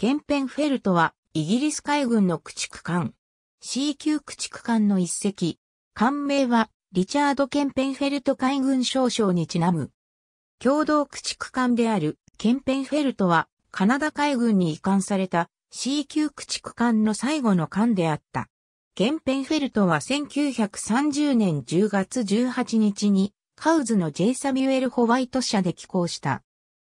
ケンペンフェルトは、イギリス海軍の駆逐艦。C 級駆逐艦の一隻。艦名は、リチャード・ケンペンフェルト海軍少将にちなむ。共同駆逐艦である、ケンペンフェルトは、カナダ海軍に移管された C 級駆逐艦の最後の艦であった。ケンペンフェルトは1930年10月18日に、カウズの J サミュエル・ホワイト社で寄港した。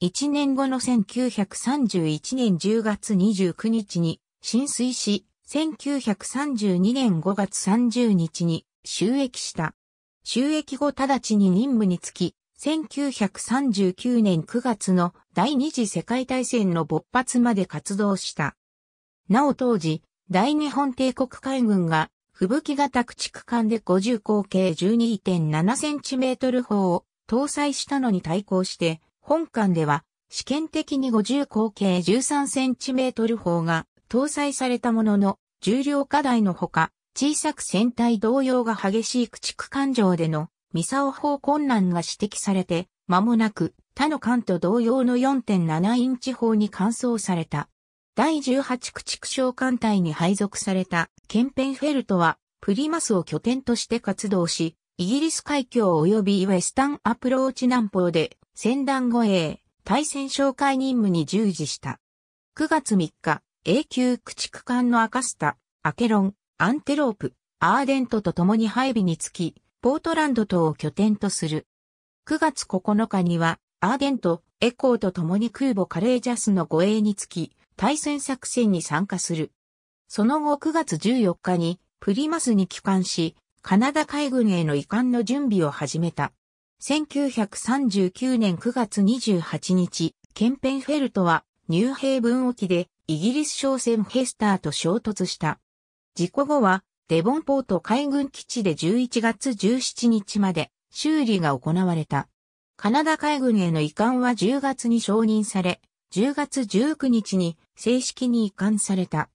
1年後の1931年10月29日に浸水し、1932年5月30日に収益した。収益後直ちに任務につき、1939年9月の第二次世界大戦の勃発まで活動した。なお当時、大日本帝国海軍が、吹雪型駆逐艦で50口径12.7センチメートル砲を搭載したのに対抗して、本館では、試験的に50口径 13cm 砲が搭載されたものの、重量課題のほか、小さく船体同様が激しい駆逐艦上でのミサオ砲困難が指摘されて、間もなく他の艦と同様の4.7インチ砲に換装された。第18駆逐小艦隊に配属されたケンペンフェルトは、プリマスを拠点として活動し、イギリス海峡及びウェスタンアプローチ南方で、船団護衛、対戦哨戒任務に従事した。9月3日、永久駆逐艦のアカスタ、アケロン、アンテロープ、アーデントと共に配備につき、ポートランド島を拠点とする。9月9日には、アーデント、エコーと共に空母カレージャスの護衛につき、対戦作戦に参加する。その後9月14日に、プリマスに帰還し、カナダ海軍への移管の準備を始めた。1939年9月28日、ケンペンフェルトはニューヘイブン沖でイギリス商船ヘスターと衝突した。事故後はデボンポート海軍基地で11月17日まで修理が行われた。カナダ海軍への移管は10月に承認され、10月19日に正式に移管された。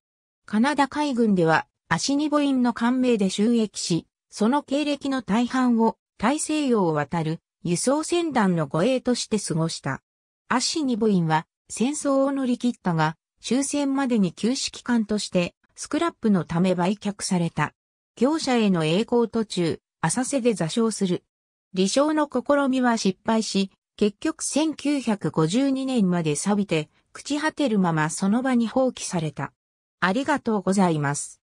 カナダ海軍ではアシニボインの艦名で収益し、その経歴の大半を大西洋を渡る輸送船団の護衛として過ごした。アッシニ部員は戦争を乗り切ったが、終戦までに休止期間としてスクラップのため売却された。業者への栄光途中、浅瀬で座礁する。理想の試みは失敗し、結局1952年まで錆びて、朽ち果てるままその場に放棄された。ありがとうございます。